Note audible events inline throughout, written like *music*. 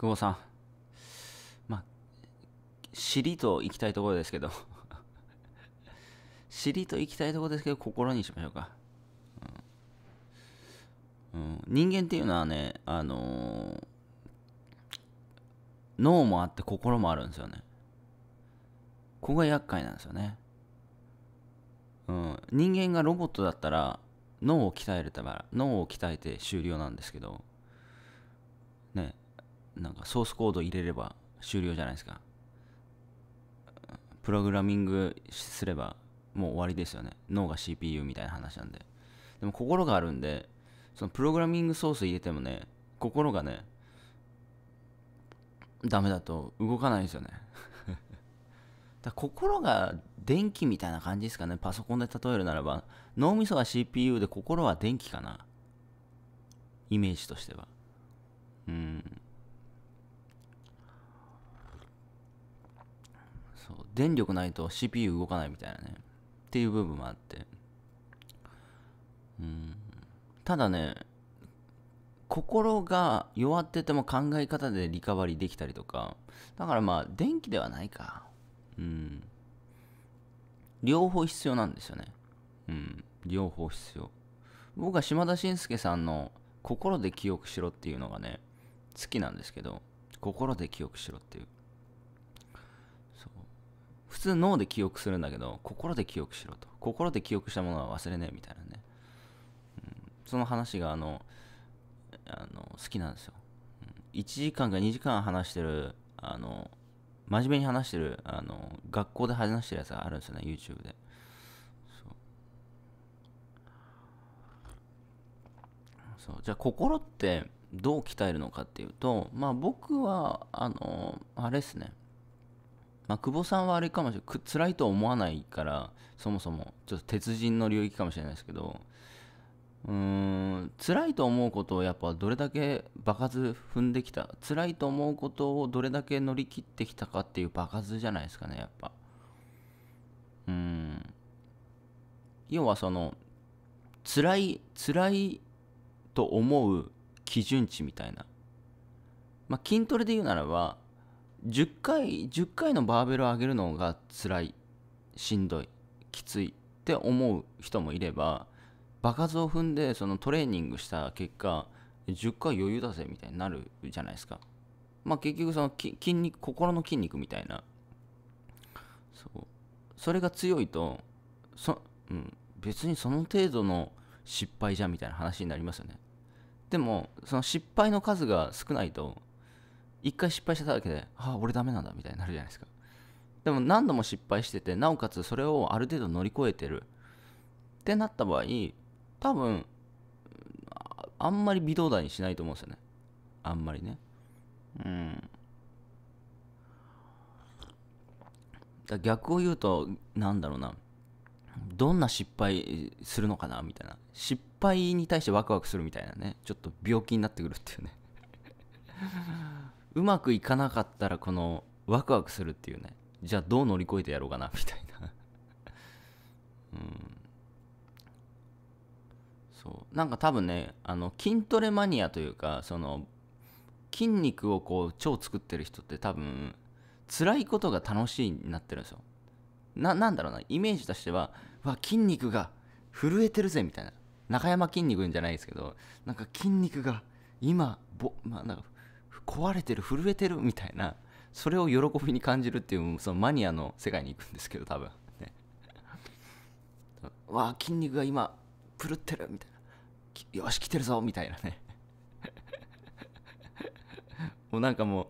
久保さん、まあ、尻と行きたいところですけど尻 *laughs* と行きたいところですけど、心にしましょうか。うん、うん、人間っていうのはね、あのー、脳もあって心もあるんですよね。ここが厄介なんですよね。うん、人間がロボットだったら脳を鍛えるた脳を鍛えて終了なんですけどなんかソースコード入れれば終了じゃないですかプログラミングすればもう終わりですよね脳が CPU みたいな話なんででも心があるんでそのプログラミングソース入れてもね心がねダメだと動かないですよね *laughs* だ心が電気みたいな感じですかねパソコンで例えるならば脳みそが CPU で心は電気かなイメージとしてはうん電力ないと CPU 動かないみたいなねっていう部分もあってうんただね心が弱ってても考え方でリカバリーできたりとかだからまあ電気ではないかうん両方必要なんですよねうん両方必要僕は島田紳介さんの「心で記憶しろ」っていうのがね好きなんですけど心で記憶しろっていう普通脳で記憶するんだけど心で記憶しろと心で記憶したものは忘れねえみたいなね、うん、その話があのあの好きなんですよ、うん、1時間か2時間話してるあの真面目に話してるあの学校で話してるやつがあるんですよね YouTube でそうじゃあ心ってどう鍛えるのかっていうとまあ僕はあのあれですねまあ、久保さんはあれかもしれない辛いと思わないからそもそもちょっと鉄人の領域かもしれないですけどうーん辛いと思うことをやっぱどれだけ爆発踏んできた辛いと思うことをどれだけ乗り切ってきたかっていう爆発じゃないですかねやっぱうん要はその辛い辛いと思う基準値みたいなまあ筋トレで言うならば10回10回のバーベルを上げるのが辛いしんどいきついって思う人もいれば場数を踏んでそのトレーニングした結果10回余裕だぜみたいになるじゃないですかまあ結局その筋肉心の筋肉みたいなそうそれが強いとそ、うん、別にその程度の失敗じゃんみたいな話になりますよねでもその失敗の数が少ないと一回失敗しただけで、ああ、俺ダメなんだみたいになるじゃないですか。でも何度も失敗してて、なおかつそれをある程度乗り越えてるってなった場合、多分、あんまり微動だにしないと思うんですよね。あんまりね。うん。だ逆を言うと、なんだろうな。どんな失敗するのかなみたいな。失敗に対してワクワクするみたいなね。ちょっと病気になってくるっていうね。うまくいかなかったらこのワクワクするっていうねじゃあどう乗り越えてやろうかなみたいな *laughs* うんそうなんか多分ねあの筋トレマニアというかその筋肉をこう超作ってる人って多分辛いことが楽しいになってるんですよななんだろうなイメージとしてはわ筋肉が震えてるぜみたいな中山筋肉じゃないですけどなんか筋肉が今ぼ、まあ、なんか壊れてる震えてるみたいなそれを喜びに感じるっていうそのマニアの世界に行くんですけど多分ねわあ筋肉が今プルってるみたいなよし来てるぞみたいなね *laughs* もうなんかも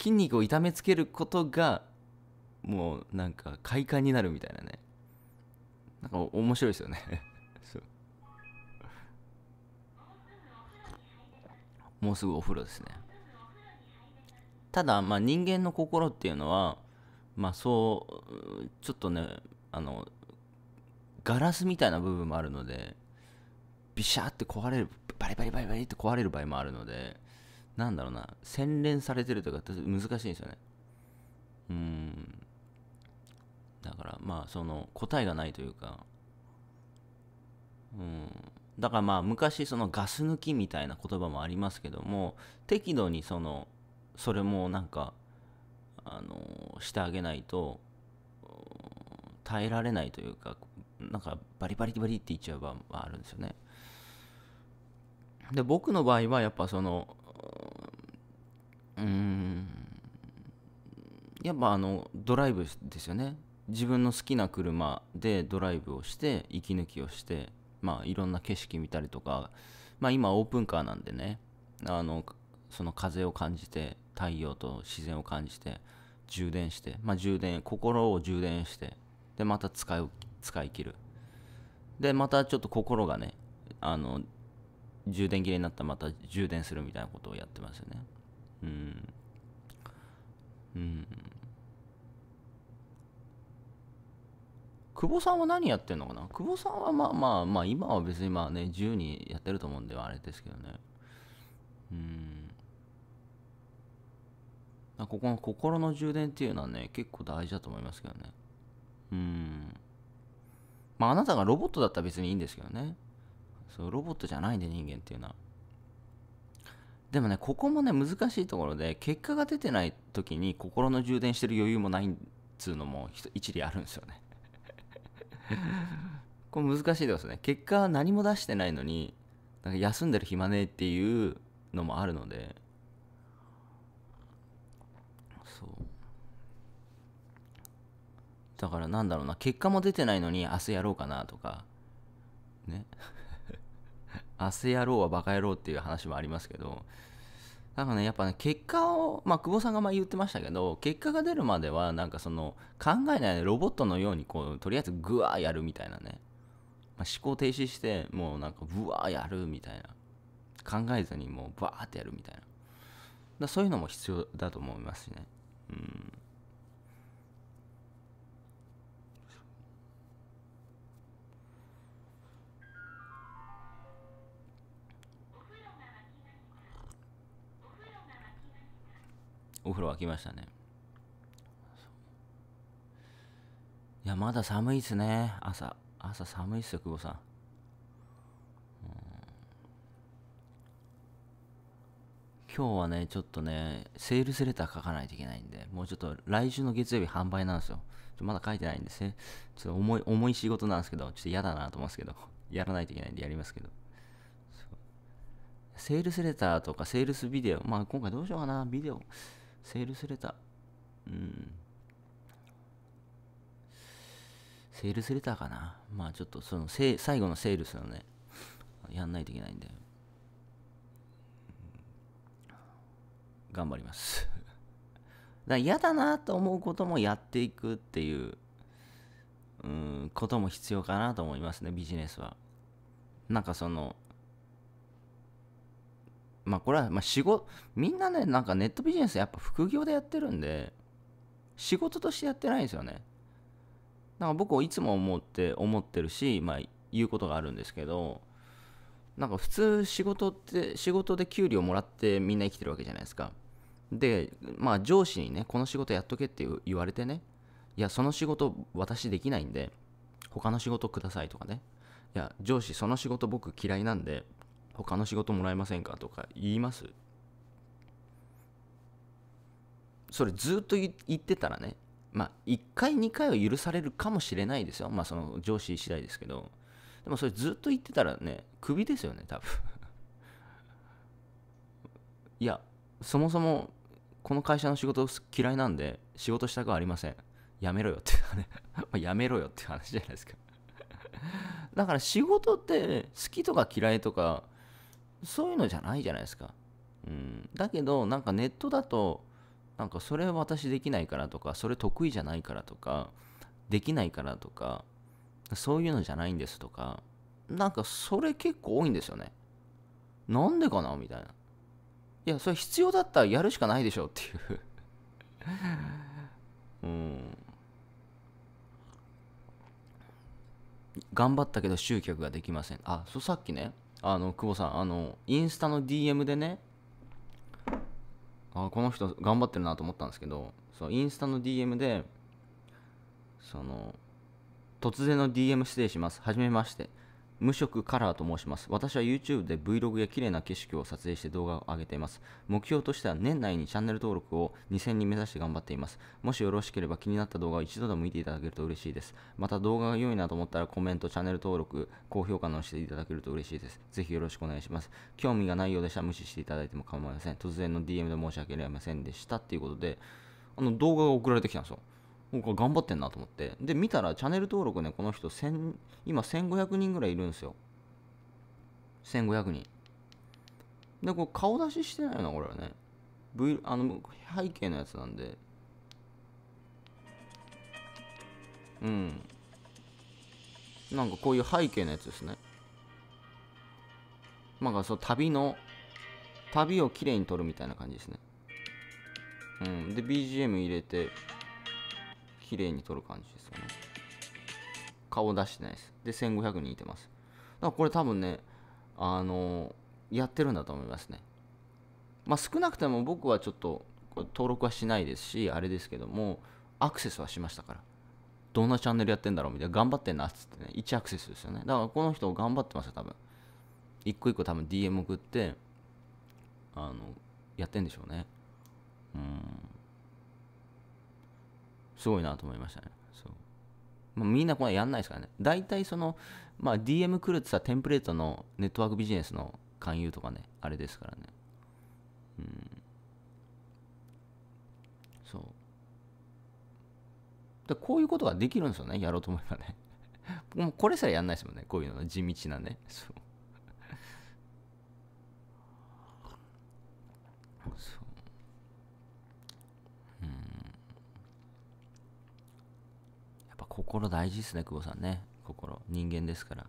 う筋肉を痛めつけることがもうなんか快感になるみたいなねなんか面白いですよね *laughs* もうすぐお風呂ですねただ、まあ、人間の心っていうのは、まあ、そうちょっとねあのガラスみたいな部分もあるのでビシャーって壊れるバリバリバリバリって壊れる場合もあるのでなんだろうな洗練されてるとか難しいんですよねうんだからまあその答えがないというかうんだからまあ昔そのガス抜きみたいな言葉もありますけども適度にそのそれもなんかあのしてあげないと耐えられないというかなんかバリバリバリって言っちゃう場合はあるんですよね。で僕の場合はやっぱそのうんやっぱあのドライブですよね自分の好きな車でドライブをして息抜きをしてまあいろんな景色見たりとかまあ今オープンカーなんでねあのその風を感じて太陽と自然を感じて充電して、まあ、充電心を充電してでまた使い使い切るでまたちょっと心がねあの充電切れになったらまた充電するみたいなことをやってますよねうんうん久保さんは何やってんのかな久保さんはまあまあまあ今は別にまあね自由にやってると思うんではあれですけどねうんここの心の充電っていうのはね、結構大事だと思いますけどね。うん。まあ、あなたがロボットだったら別にいいんですけどね。そう、ロボットじゃないんで、人間っていうのは。でもね、ここもね、難しいところで、結果が出てない時に心の充電してる余裕もないっつうのも一理あるんですよね。*laughs* これ難しいですね。結果何も出してないのに、なんか休んでる暇ねえっていうのもあるので、だからなんだろうな、結果も出てないのに明日やろうかなとか、ね。*laughs* 明日やろうはバカ野郎っていう話もありますけど、なんかね、やっぱね、結果を、まあ、久保さんが前言ってましたけど、結果が出るまでは、なんかその、考えないでロボットのように、こう、とりあえずグワーやるみたいなね。まあ、思考停止して、もうなんか、ブワーやるみたいな。考えずに、もう、バーってやるみたいな。だそういうのも必要だと思いますしね。うん。お風呂沸きましたねいやまだ寒いっすね朝朝寒いっすよ久保さん今日はね、ちょっとね、セールスレター書かないといけないんで、もうちょっと来週の月曜日販売なんですよ。ちょまだ書いてないんですね。ちょっと重い、重い仕事なんですけど、ちょっと嫌だなと思うんですけど、*laughs* やらないといけないんでやりますけど。セールスレターとかセールスビデオ、まあ今回どうしようかな、ビデオ。セールスレター。うん。セールスレターかな。まあちょっとそのせ最後のセールスのね、やんないといけないんで。頑張ります *laughs* だ嫌だなと思うこともやっていくっていう、うん、ことも必要かなと思いますね、ビジネスは。なんかその、まあこれはまあ仕事、みんなね、なんかネットビジネスやっぱ副業でやってるんで、仕事としてやってないんですよね。なんか僕いつも思って、思ってるし、まあ言うことがあるんですけど、なんか普通仕事って、仕事で給料もらってみんな生きてるわけじゃないですか。で、まあ上司にね、この仕事やっとけって言われてね、いや、その仕事私できないんで、他の仕事くださいとかね、いや、上司その仕事僕嫌いなんで、他の仕事もらえませんかとか言いますそれずっと言ってたらね、まあ、1回、2回は許されるかもしれないですよ。まあ、その上司次第ですけど。でもそれずっと言ってたらね、クビですよね、多分 *laughs* いや、そもそも、この会社の仕事嫌いなんで、仕事したくはありません。やめろよっていうね *laughs* まやめろよっていう話じゃないですかだから仕事って好きとか嫌いとかそういうのじゃないじゃないですか。うん、だけど、なんかネットだと、なんかそれ私できないからとか、それ得意じゃないからとか、できないからとか、そういうのじゃないんですとか、なんかそれ結構多いんですよね。なんでかなみたいな。いや、それ必要だったらやるしかないでしょっていう *laughs* うん。頑張ったけど集客ができません。あ、そうさっきね、あの久保さんあのインスタの DM でねあこの人頑張ってるなと思ったんですけどそうインスタの DM でその突然の DM 失礼しますはじめまして無色カラーと申します。私は YouTube で Vlog や綺麗な景色を撮影して動画を上げています。目標としては年内にチャンネル登録を2000人目指して頑張っています。もしよろしければ気になった動画を一度でも見ていただけると嬉しいです。また動画が良いなと思ったらコメント、チャンネル登録、高評価のしていただけると嬉しいです。ぜひよろしくお願いします。興味がないようでしたら無視していただいても構いません。突然の DM で申し訳ありませんでした。っていうことで、あの動画が送られてきたんですよ。頑張ってんなと思ってで見たらチャンネル登録ねこの人1000今1500人ぐらいいるんですよ1500人でこれ顔出ししてないなこれはね、v、あの背景のやつなんでうんなんかこういう背景のやつですねなんかそう旅の旅をきれいに撮るみたいな感じですねうんで BGM 入れて綺麗に撮る感じですよね。顔出してないです。で、1500人いてます。だからこれ多分ね、あのー、やってるんだと思いますね。まあ少なくとも僕はちょっと登録はしないですし、あれですけども、アクセスはしましたから。どんなチャンネルやってんだろうみたいな、頑張ってんなっつってね、1アクセスですよね。だからこの人頑張ってますよ、多分。一個一個多分 DM 送って、あの、やってんでしょうね。うん。すごいなと思いましたね。そうまあ、みんなこれやんないですからね。大体その、まあ、DM 来るってさ、テンプレートのネットワークビジネスの勧誘とかね、あれですからね。うん。そう。でこういうことができるんですよね、やろうと思えばね。*laughs* もうこれさえやんないですもんね、こういうの、地道なね。そう心大事ですね、久保さんね。心。人間ですから。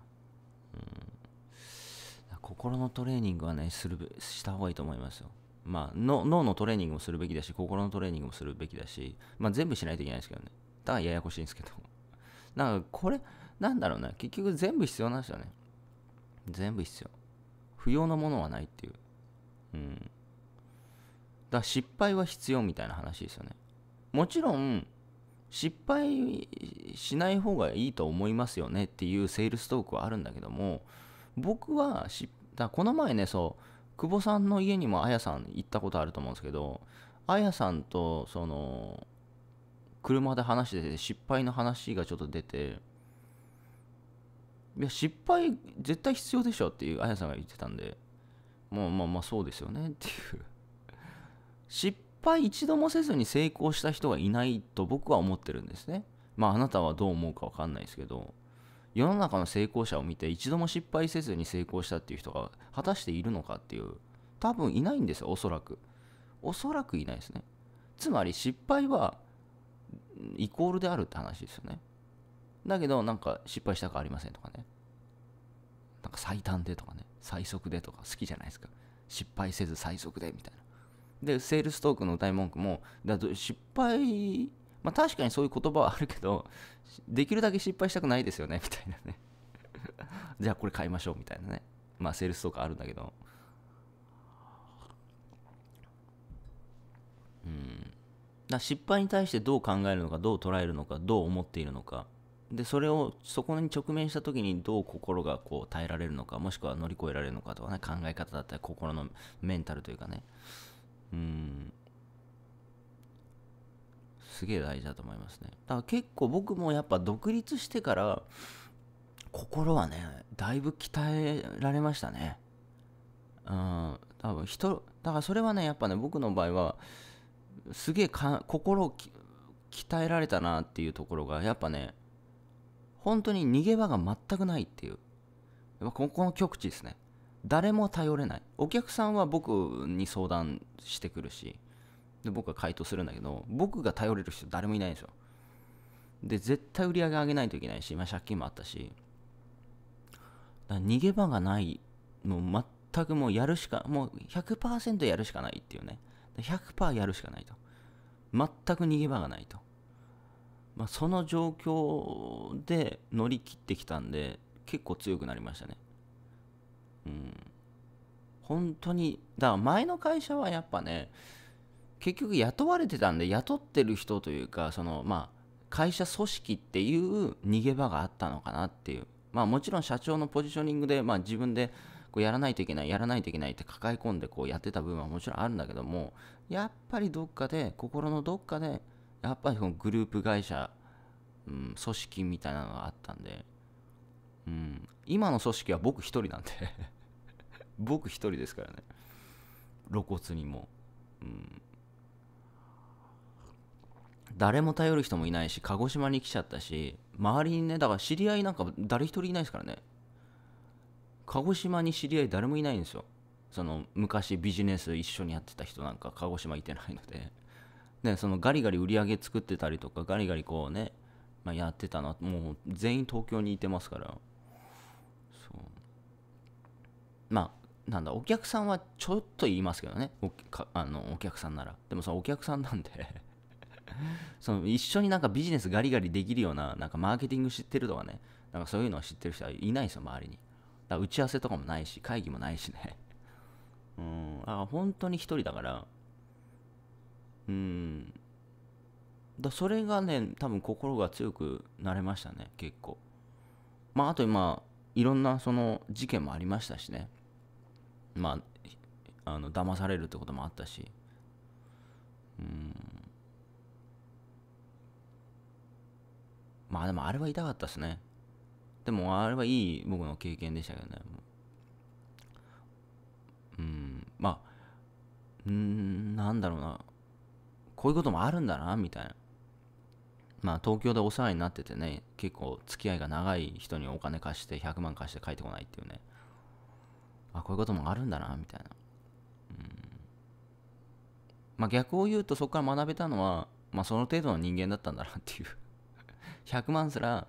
うん。心のトレーニングはね、する、した方がいいと思いますよ。まあ、脳のトレーニングもするべきだし、心のトレーニングもするべきだし、まあ、全部しないといけないですけどね。だからややこしいんですけど。*laughs* なんか、これ、なんだろうな。結局全部必要なんですよね。全部必要。不要なものはないっていう。うん。だから失敗は必要みたいな話ですよね。もちろん、失敗しない方がいいと思いますよねっていうセールストークはあるんだけども僕はだこの前ねそう久保さんの家にもあやさん行ったことあると思うんですけどあやさんとその車で話してて失敗の話がちょっと出ていや失敗絶対必要でしょっていうあやさんが言ってたんでもうまあまあそうですよねっていう失敗一度もせずに成功した人はいないと僕は思ってるんですね。まああなたはどう思うかわかんないですけど、世の中の成功者を見て一度も失敗せずに成功したっていう人が果たしているのかっていう、多分いないんですよ、おそらく。おそらくいないですね。つまり失敗はイコールであるって話ですよね。だけどなんか失敗したくありませんとかね。なんか最短でとかね、最速でとか好きじゃないですか。失敗せず最速でみたいな。で、セールストークの大文句も、だ失敗、まあ確かにそういう言葉はあるけど、できるだけ失敗したくないですよね、みたいなね。*laughs* じゃあこれ買いましょう、みたいなね。まあセールストークあるんだけど。うん。だ失敗に対してどう考えるのか、どう捉えるのか、どう思っているのか。でそれをそこに直面した時にどう心がこう耐えられるのかもしくは乗り越えられるのかとかね考え方だったり心のメンタルというかねうんすげえ大事だと思いますねだから結構僕もやっぱ独立してから心はねだいぶ鍛えられましたねうん多分人だからそれはねやっぱね僕の場合はすげえ心を鍛えられたなっていうところがやっぱね本当に逃げ場が全くないっていうここの極地ですね誰も頼れないお客さんは僕に相談してくるしで僕は回答するんだけど僕が頼れる人誰もいないんですよで絶対売り上げ上げないといけないし、ま借金もあったし逃げ場がないもう全くもうやるしかもう100%やるしかないっていうね100%やるしかないと全く逃げ場がないと、まあ、その状況で乗り切ってきたんで結構強くなりましたねうん、本当にだから前の会社はやっぱね結局雇われてたんで雇ってる人というかそのまあ会社組織っていう逃げ場があったのかなっていうまあもちろん社長のポジショニングで、まあ、自分でこうやらないといけないやらないといけないって抱え込んでこうやってた部分はもちろんあるんだけどもやっぱりどっかで心のどっかでやっぱりこのグループ会社、うん、組織みたいなのがあったんで、うん、今の組織は僕一人なんで僕一人ですからね露骨にもう、ん、誰も頼る人もいないし鹿児島に来ちゃったし周りにねだから知り合いなんか誰一人いないですからね鹿児島に知り合い誰もいないんですよその昔ビジネス一緒にやってた人なんか鹿児島いてないのでねそのガリガリ売り上げ作ってたりとかガリガリこうね、まあ、やってたのもう全員東京にいてますからそうまあなんだ、お客さんはちょっと言いますけどね、おあのお客さんなら。でもそのお客さんなんで *laughs* その一緒になんかビジネスガリガリできるような、なんかマーケティング知ってるとかね、なんかそういうのを知ってる人はいないですよ、周りに。だから打ち合わせとかもないし、会議もないしね。*laughs* うん、あ本当に一人だから、うん、だそれがね、多分心が強くなれましたね、結構。まあ、あと今、いろんなその事件もありましたしね。まああの騙されるってこともあったしうんまあでもあれは痛かったっすねでもあれはいい僕の経験でしたけどねうんまあうんなんだろうなこういうこともあるんだなみたいなまあ東京でお世話になっててね結構付き合いが長い人にお金貸して100万貸して帰ってこないっていうねあこういうこともあるんだなみたいな、うん、まあ逆を言うとそこから学べたのは、まあ、その程度の人間だったんだなっていう100 *laughs* 万すら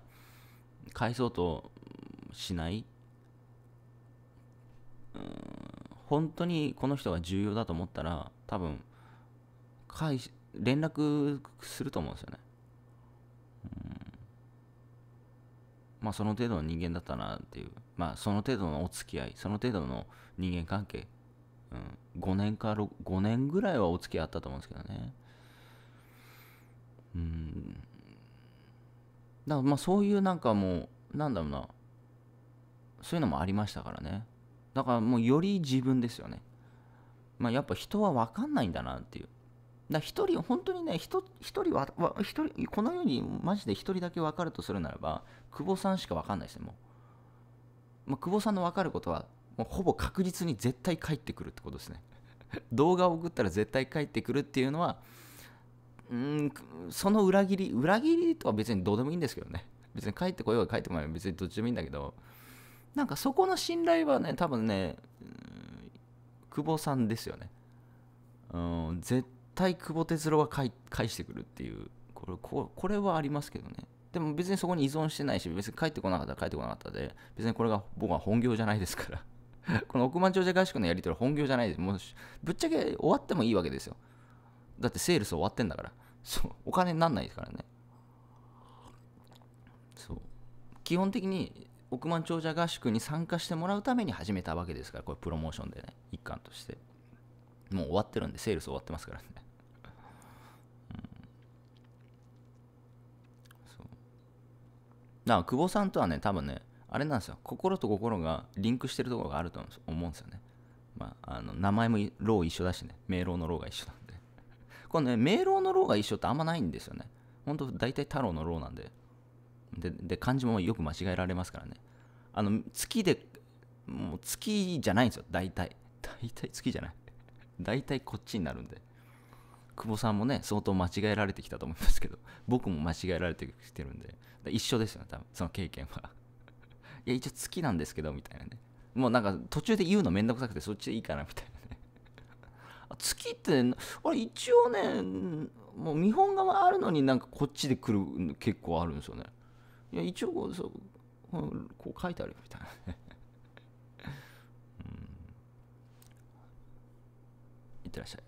返そうとしない、うん、本当にこの人が重要だと思ったら多分返し連絡すると思うんですよねまあその程度の人間だったなっていう、まあその程度のお付き合い、その程度の人間関係、うん、5年か5年ぐらいはお付き合いあったと思うんですけどね。うん。だからまあそういうなんかもう、なんだろうな、そういうのもありましたからね。だからもうより自分ですよね。まあやっぱ人は分かんないんだなっていう。だ1人、本当にね、1人は、1人、このようにマジで1人だけ分かるとするならば、久保さんしか分かんないですね、もう。まあ、久保さんの分かることは、もうほぼ確実に絶対帰ってくるってことですね。*laughs* 動画を送ったら絶対帰ってくるっていうのは、うん、その裏切り、裏切りとは別にどうでもいいんですけどね。別に帰ってこようが帰ってこないよ別にどっちでもいいんだけど、なんかそこの信頼はね、多分ね、久保さんですよね。うん、絶対久保哲郎が返してくるっていうこれここれはありますけどねでも別にそこに依存してないし別に帰ってこなかったら帰ってこなかったで別にこれが僕は本業じゃないですから *laughs* この億万長者合宿のやり取り本業じゃないですもうぶっちゃけ終わってもいいわけですよだってセールス終わってんだからそうお金になんないですからねそう基本的に億万長者合宿に参加してもらうために始めたわけですからこれプロモーションでね一環としてもう終わってるんでセールス終わってますからねだから久保さんとはね、多分ね、あれなんですよ、心と心がリンクしてるところがあると思うんですよね。まあ、あの名前もロー一緒だしね、明朗のローが一緒なんで。*laughs* このね、明朗のローが一緒ってあんまないんですよね。ほんと、大体太郎のローなんで。で、で漢字もよく間違えられますからね。あの、月で、もう月じゃないんですよ、大体。大体月じゃない。*laughs* 大体こっちになるんで。久保さんもね相当間違えられてきたと思いますけど *laughs* 僕も間違えられてきてるんで一緒ですよね多分その経験は *laughs* いや一応好きなんですけどみたいなねもうなんか途中で言うのめんどくさくてそっちでいいかなみたいなね *laughs* 月ってあれ一応ねもう見本があるのになんかこっちで来る結構あるんですよねいや一応こうそうこう書いてあるみたいなねうんいってらっしゃい